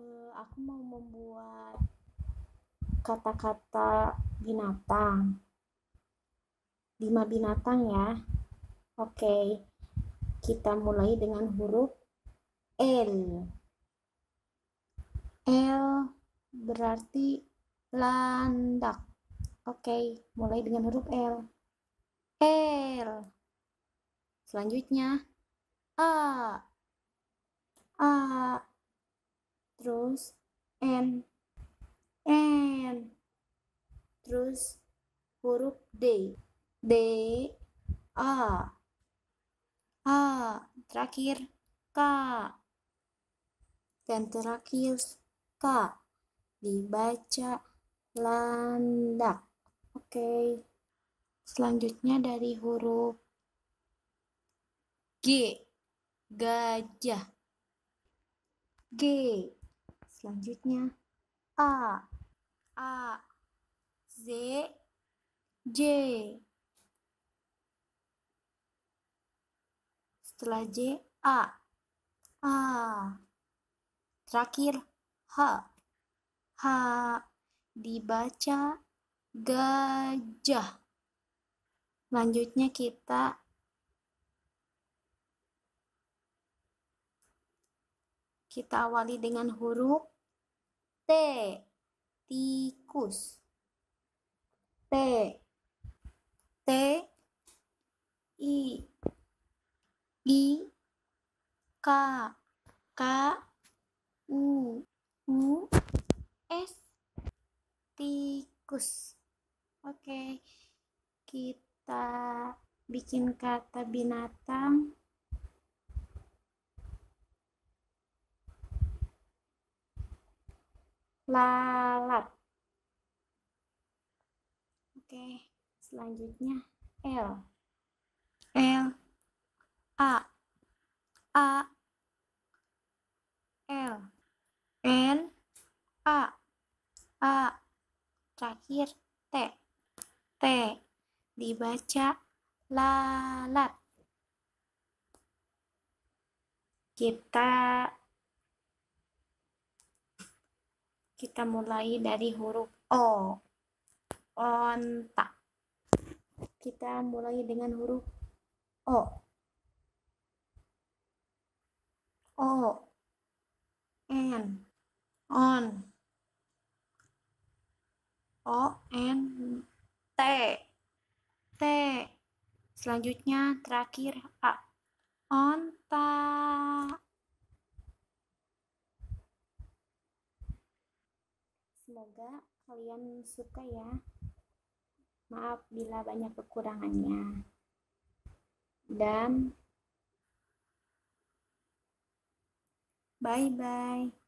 Eh, aku mau membuat kata-kata binatang. lima binatang ya. Oke. Kita mulai dengan huruf L. L berarti landak. Oke, mulai dengan huruf L. L. Selanjutnya A. A terus M M terus huruf D D A A terakhir K dan terakhir K dibaca landak oke selanjutnya dari huruf G gajah G Selanjutnya A A Z J Setelah J A A Terakhir H H dibaca gajah Selanjutnya kita Kita awali dengan huruf T. Tikus. T. T. I. I. K. K. U. U. S. Tikus. Oke. Kita bikin kata binatang lalat oke selanjutnya L L A A L N A A terakhir T T dibaca lalat kita Kita mulai dari huruf O. Onta. Kita mulai dengan huruf O. O. N. On. O N T. T. Selanjutnya terakhir A. Onta. Semoga kalian suka ya. Maaf bila banyak kekurangannya. Dan bye bye.